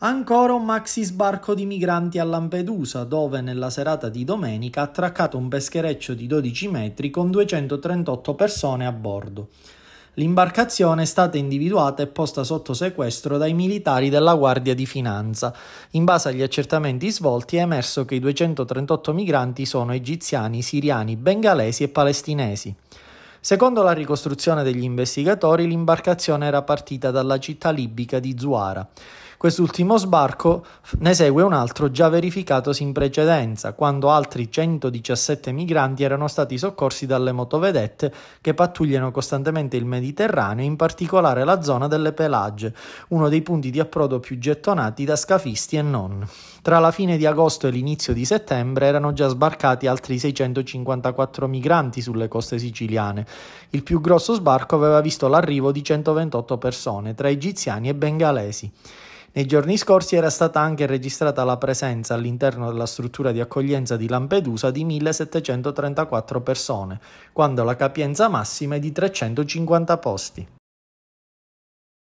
Ancora un maxi sbarco di migranti a Lampedusa, dove nella serata di domenica ha attraccato un peschereccio di 12 metri con 238 persone a bordo. L'imbarcazione è stata individuata e posta sotto sequestro dai militari della Guardia di Finanza. In base agli accertamenti svolti è emerso che i 238 migranti sono egiziani, siriani, bengalesi e palestinesi. Secondo la ricostruzione degli investigatori, l'imbarcazione era partita dalla città libica di Zuara. Quest'ultimo sbarco ne segue un altro già verificatosi in precedenza, quando altri 117 migranti erano stati soccorsi dalle motovedette che pattugliano costantemente il Mediterraneo, in particolare la zona delle Pelagie, uno dei punti di approdo più gettonati da scafisti e non. Tra la fine di agosto e l'inizio di settembre erano già sbarcati altri 654 migranti sulle coste siciliane, il più grosso sbarco aveva visto l'arrivo di 128 persone, tra egiziani e bengalesi. Nei giorni scorsi era stata anche registrata la presenza all'interno della struttura di accoglienza di Lampedusa di 1734 persone, quando la capienza massima è di 350 posti.